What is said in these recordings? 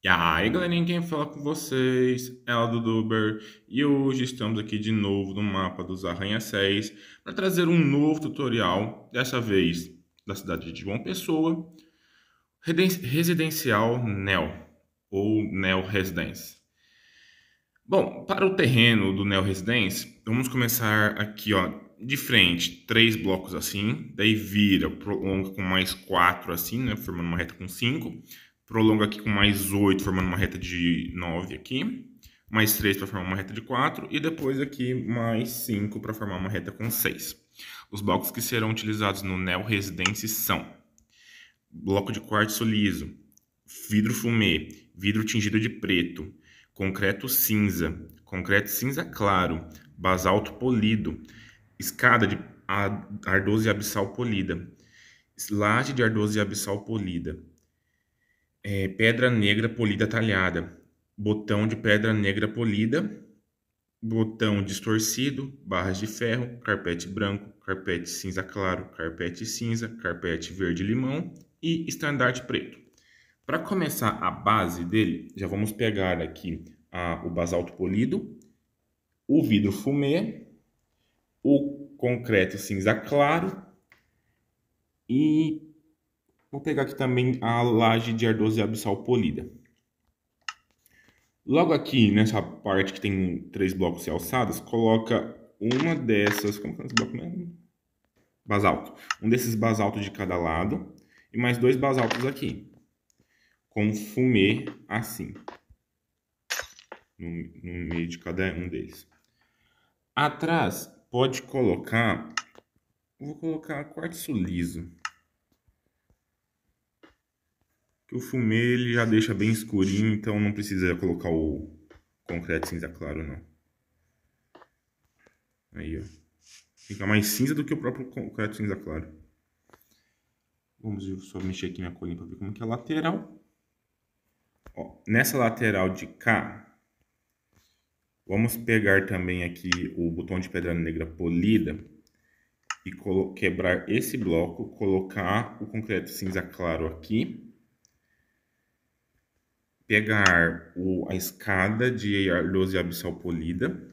E aí, galerinha, quem fala com vocês é a do e hoje estamos aqui de novo no mapa dos arranha-céus para trazer um novo tutorial, dessa vez da cidade de João Pessoa, residencial NEL ou NEL Residence. Bom, para o terreno do NEL Residence, vamos começar aqui, ó, de frente, três blocos assim, daí vira, prolonga com mais quatro assim, né, formando uma reta com cinco, prolonga aqui com mais 8, formando uma reta de 9 aqui, mais 3 para formar uma reta de 4, e depois aqui mais 5 para formar uma reta com 6. Os blocos que serão utilizados no Neo Residence são bloco de quartzo liso, vidro fumê, vidro tingido de preto, concreto cinza, concreto cinza claro, basalto polido, escada de ardose abissal polida, laje de ardose abissal polida, é, pedra negra polida talhada, botão de pedra negra polida, botão distorcido, barras de ferro, carpete branco, carpete cinza claro, carpete cinza, carpete verde limão e estandarte preto. Para começar a base dele, já vamos pegar aqui a, o basalto polido, o vidro fumê, o concreto cinza claro e Vou pegar aqui também a laje de ardose abissal polida. Logo aqui, nessa parte que tem três blocos e alçadas, coloca uma dessas... Como que é esse bloco mesmo? Basalto. Um desses basaltos de cada lado e mais dois basaltos aqui. Com fumê assim. No, no meio de cada um deles. Atrás, pode colocar... Vou colocar quartzo liso. Que o fumê ele já deixa bem escurinho, então não precisa colocar o concreto cinza claro não. Aí, ó. Fica mais cinza do que o próprio concreto cinza claro. Vamos só mexer aqui minha colinha para ver como que é a lateral. Ó, nessa lateral de cá, vamos pegar também aqui o botão de pedra negra polida e quebrar esse bloco, colocar o concreto cinza claro aqui pegar o, a escada de luz abissal polida,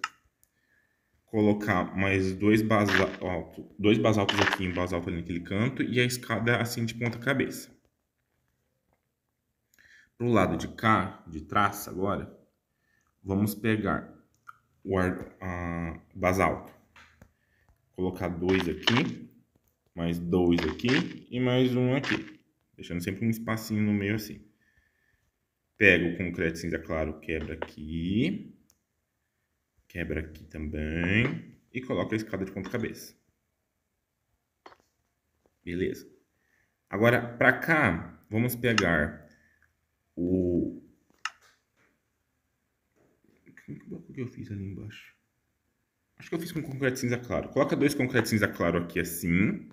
colocar mais dois, basaltos dois basaltos aqui em basalto ali naquele canto e a escada assim de ponta cabeça. pro lado de cá, de traça agora, vamos pegar o ar, a, basalto, colocar dois aqui, mais dois aqui e mais um aqui, deixando sempre um espacinho no meio assim pega o concreto cinza claro, quebra aqui. Quebra aqui também. E coloca a escada de ponta cabeça. Beleza. Agora, para cá, vamos pegar o... O que eu fiz ali embaixo? Acho que eu fiz com concreto cinza claro. Coloca dois concretos cinza claro aqui assim.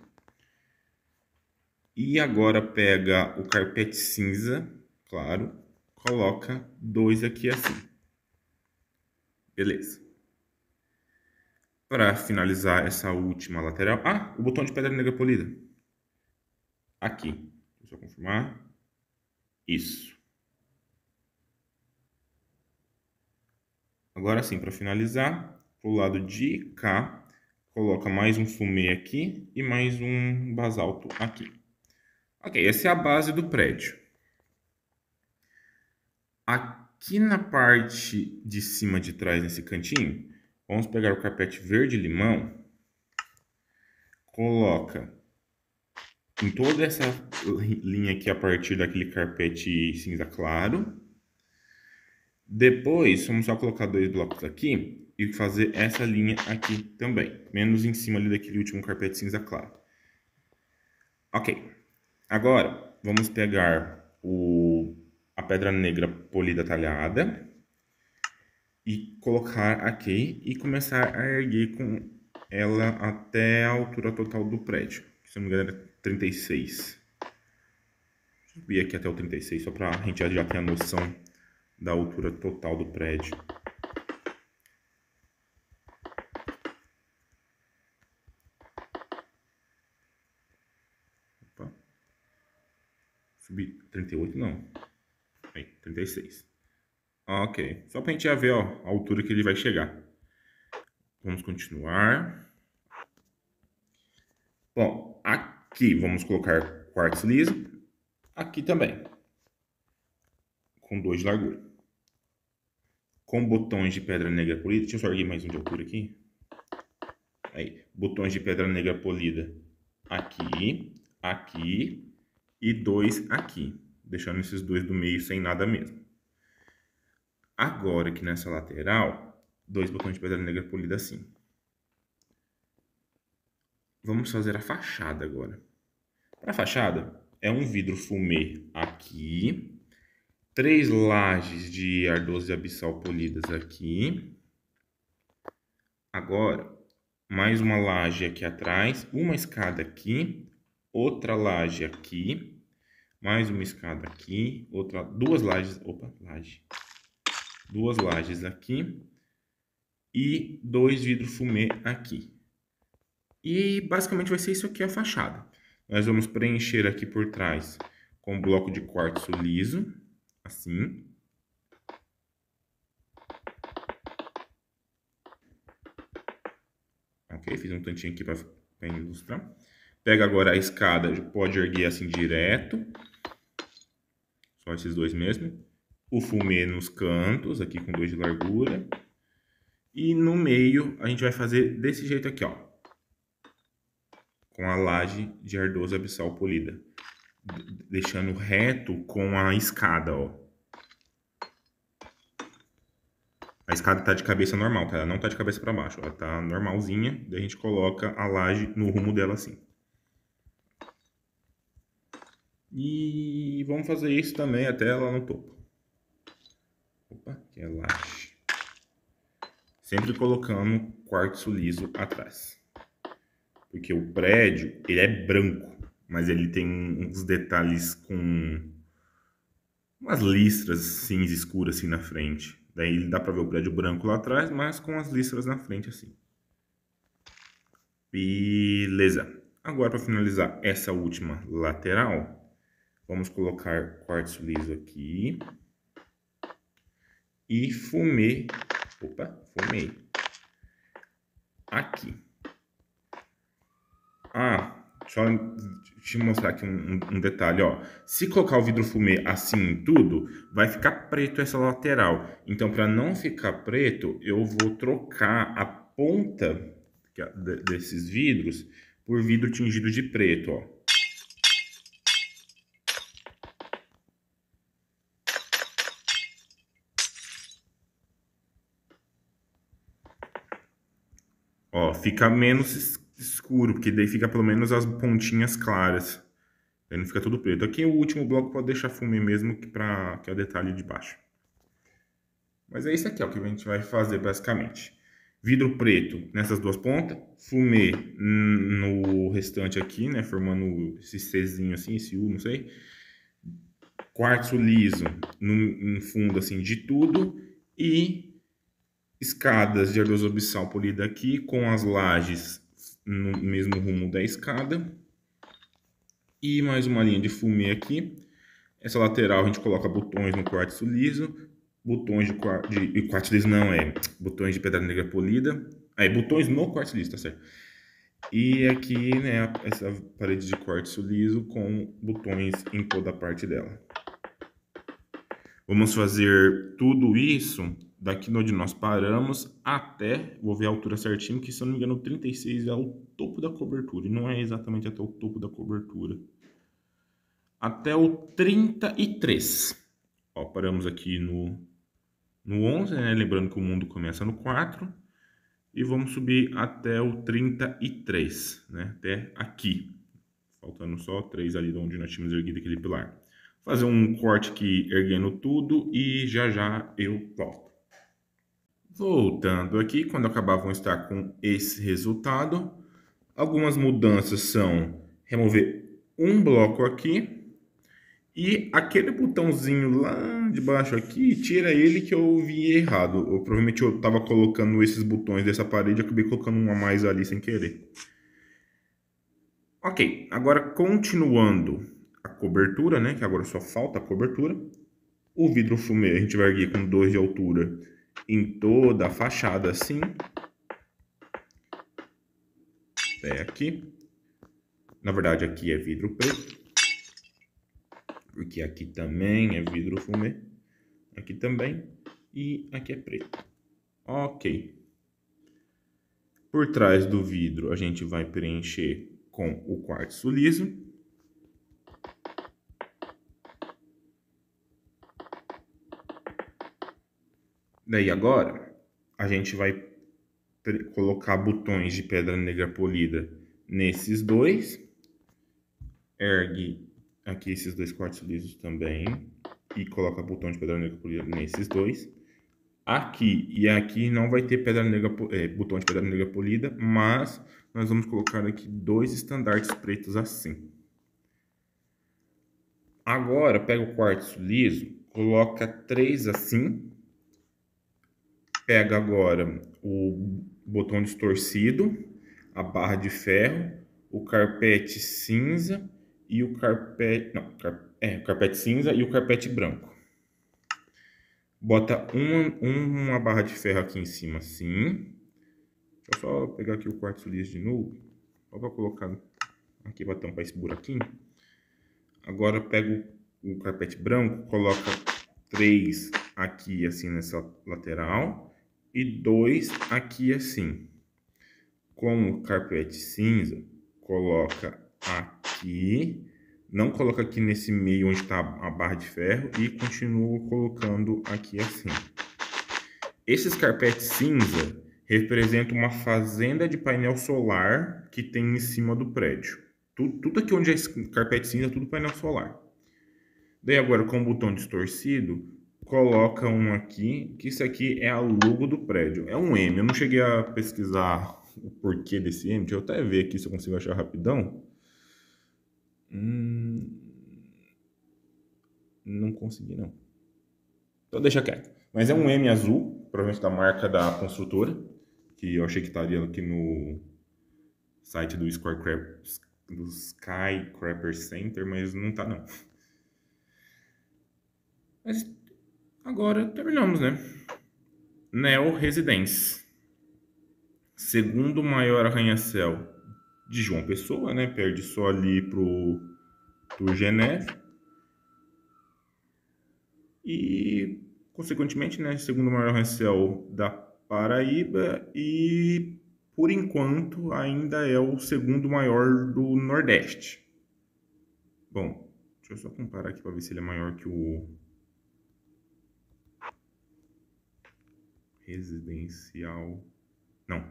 E agora pega o carpete cinza, claro coloca dois aqui assim. Beleza. Para finalizar essa última lateral... Ah, o botão de pedra negra polida. Aqui. Deixa eu só confirmar. Isso. Agora sim, para finalizar, para o lado de cá, coloca mais um fumê aqui e mais um basalto aqui. Ok, essa é a base do prédio. Aqui na parte de cima de trás, nesse cantinho, vamos pegar o carpete verde limão, coloca em toda essa linha aqui a partir daquele carpete cinza claro. Depois, vamos só colocar dois blocos aqui e fazer essa linha aqui também, menos em cima ali daquele último carpete cinza claro. Ok. Agora, vamos pegar o a pedra negra polida talhada e colocar aqui e começar a erguer com ela até a altura total do prédio, que, se não me engano era 36. Subir aqui até o 36 só para a gente já ter a noção da altura total do prédio. Opa. Subir 38 não. 36. Ok, só para a gente já ver ó, a altura que ele vai chegar. Vamos continuar. Bom, aqui vamos colocar quartzo liso. Aqui também. Com dois de largura. Com botões de pedra negra polida. Deixa eu só erguer mais um de altura aqui. Aí, botões de pedra negra polida aqui, aqui e dois aqui deixando esses dois do meio sem nada mesmo. Agora aqui nessa lateral, dois botões de pedra negra polida assim. Vamos fazer a fachada agora. Para a fachada, é um vidro fumê aqui, três lajes de ardose abissal polidas aqui. Agora, mais uma laje aqui atrás, uma escada aqui, outra laje aqui, mais uma escada aqui, outra, duas lajes, opa, laje, duas lajes aqui e dois vidros fumê aqui. E basicamente vai ser isso aqui a fachada. Nós vamos preencher aqui por trás com bloco de quartzo liso, assim. Ok, fiz um tantinho aqui para ilustrar. Pega agora a escada, pode erguer assim direto. Só esses dois mesmo. O fumê nos cantos, aqui com dois de largura. E no meio a gente vai fazer desse jeito aqui, ó. Com a laje de ardoso abissal polida. Deixando reto com a escada, ó. A escada tá de cabeça normal, cara. Tá? Ela não tá de cabeça para baixo, ela tá normalzinha. Daí a gente coloca a laje no rumo dela assim. E vamos fazer isso também até lá no topo. Opa, que relaxe. É Sempre colocando quartzo liso atrás. Porque o prédio, ele é branco, mas ele tem uns detalhes com umas listras cinza escura assim na frente. Daí dá para ver o prédio branco lá atrás, mas com as listras na frente assim. Beleza. Agora para finalizar essa última lateral, Vamos colocar quartzo liso aqui. E fumê. Opa, fumei. Aqui. Ah, deixa eu te mostrar aqui um, um, detalhe, ó. Se colocar o vidro fumê assim em tudo, vai ficar preto essa lateral. Então, para não ficar preto, eu vou trocar a ponta é desses vidros por vidro tingido de preto, ó. fica menos escuro, porque daí fica pelo menos as pontinhas claras. Daí não fica tudo preto. Aqui o último bloco pode deixar fumê mesmo, que, pra, que é o detalhe de baixo. Mas é isso aqui, ó, que a gente vai fazer basicamente. Vidro preto nessas duas pontas, fumê no restante aqui, né, formando esse Czinho assim, esse U, não sei. Quartzo liso no, no fundo assim de tudo e escadas de adsorção polida aqui, com as lajes no mesmo rumo da escada. E mais uma linha de fumê aqui. Essa lateral a gente coloca botões no quartzo liso, botões de, de, de quartzo liso não, é botões de pedra negra polida. Aí, botões no quartzo liso, tá certo. E aqui, né, essa parede de quartzo liso com botões em toda a parte dela. Vamos fazer tudo isso daqui onde nós paramos até, vou ver a altura certinho, que se eu não me engano 36 é o topo da cobertura, e não é exatamente até o topo da cobertura. Até o 33. Ó, paramos aqui no, no 11, né? lembrando que o mundo começa no 4, e vamos subir até o 33, né? até aqui, faltando só 3 ali de onde nós tínhamos erguido aquele pilar. Fazer um corte aqui erguendo tudo e já já eu volto. Voltando aqui, quando acabar vão estar com esse resultado. Algumas mudanças são remover um bloco aqui e aquele botãozinho lá de baixo aqui, tira ele que eu vi errado. Eu, provavelmente eu estava colocando esses botões dessa parede, e acabei colocando uma mais ali sem querer. Ok, agora continuando a cobertura, né, que agora só falta a cobertura. O vidro fumê a gente vai erguer com dois de altura em toda a fachada assim. Até aqui. Na verdade, aqui é vidro preto. Porque aqui também é vidro fumê. Aqui também. E aqui é preto. Ok. Por trás do vidro, a gente vai preencher com o quartzo liso. Daí agora, a gente vai colocar botões de pedra negra polida nesses dois. Ergue aqui esses dois quartos lisos também. E coloca botão de pedra negra polida nesses dois. Aqui e aqui não vai ter pedra negra, é, botão de pedra negra polida, mas nós vamos colocar aqui dois estandartes pretos assim. Agora, pega o quartzo liso, coloca três assim pega agora o botão distorcido, a barra de ferro, o carpete cinza e o carpete, não, é, o carpete cinza e o carpete branco. Bota uma, uma barra de ferro aqui em cima, assim. Deixa eu só pegar aqui o quarto liso de novo, só para colocar aqui para tampar esse buraquinho. Agora pego o carpete branco, coloca três aqui assim nessa lateral e dois aqui assim. como o carpete é cinza, coloca aqui, não coloca aqui nesse meio onde está a barra de ferro e continua colocando aqui assim. Esses carpetes cinza representam uma fazenda de painel solar que tem em cima do prédio. Tudo, tudo aqui onde é carpete cinza, tudo painel solar. Daí agora com o botão distorcido, coloca um aqui, que isso aqui é a logo do prédio. É um M, eu não cheguei a pesquisar o porquê desse M, deixa eu até ver aqui se eu consigo achar rapidão. Hum... Não consegui não. Então deixa quieto. Mas é um M azul, provavelmente da marca da construtora, que eu achei que estaria aqui no site do Square do Skycrapper Center, mas não tá não. Mas Agora terminamos, né? Neo Residence, segundo maior arranha-céu de João Pessoa, né? Perde só ali pro Turgenev. E, consequentemente, né? Segundo maior arranha-céu da Paraíba e, por enquanto, ainda é o segundo maior do Nordeste. Bom, deixa eu só comparar aqui para ver se ele é maior que o residencial. Não.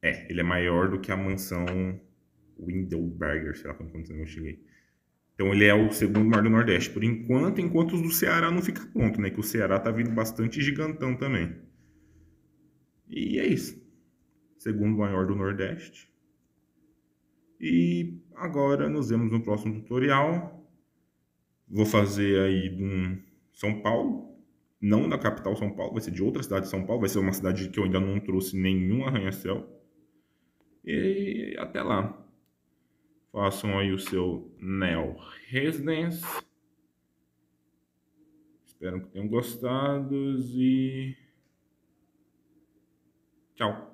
É, ele é maior do que a mansão Windelberger, sei lá como eu cheguei. Então ele é o segundo maior do Nordeste por enquanto, enquanto os do Ceará não fica pronto, né? Que o Ceará tá vindo bastante gigantão também. E é isso. Segundo maior do Nordeste. E agora nos vemos no próximo tutorial. Vou fazer aí de um São Paulo, não da capital São Paulo, vai ser de outra cidade de São Paulo, vai ser uma cidade que eu ainda não trouxe nenhum arranha-céu. E até lá. Façam aí o seu Neo Residence. Espero que tenham gostado e tchau.